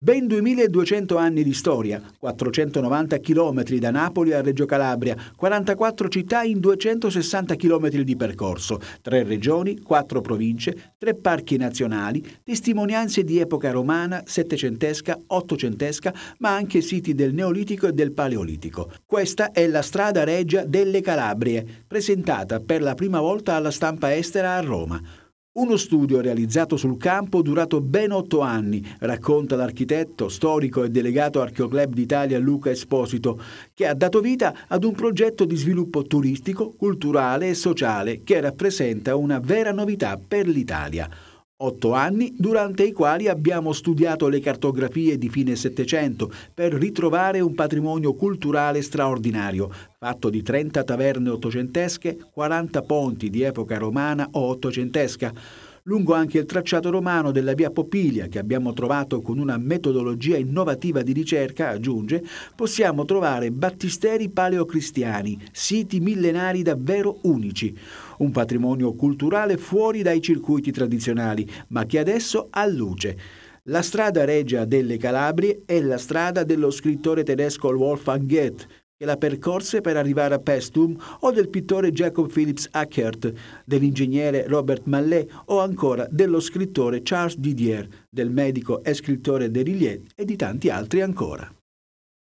Ben 2200 anni di storia, 490 km da Napoli a Reggio Calabria, 44 città in 260 km di percorso, 3 regioni, 4 province, 3 parchi nazionali, testimonianze di epoca romana, settecentesca, ottocentesca, ma anche siti del Neolitico e del Paleolitico. Questa è la strada regia delle Calabrie, presentata per la prima volta alla stampa estera a Roma. Uno studio realizzato sul campo durato ben otto anni, racconta l'architetto, storico e delegato Archeoclub d'Italia Luca Esposito, che ha dato vita ad un progetto di sviluppo turistico, culturale e sociale che rappresenta una vera novità per l'Italia. Otto anni durante i quali abbiamo studiato le cartografie di fine Settecento per ritrovare un patrimonio culturale straordinario, fatto di 30 taverne ottocentesche, 40 ponti di epoca romana o ottocentesca, lungo anche il tracciato romano della via Popilia che abbiamo trovato con una metodologia innovativa di ricerca, aggiunge, possiamo trovare battisteri paleocristiani, siti millenari davvero unici, un patrimonio culturale fuori dai circuiti tradizionali, ma che adesso ha luce. La strada regia delle Calabrie è la strada dello scrittore tedesco Wolfgang Goethe, che la percorse per arrivare a Pestum o del pittore Jacob Phillips Ackert, dell'ingegnere Robert Mallet o ancora dello scrittore Charles Didier, del medico e scrittore Derillier e di tanti altri ancora.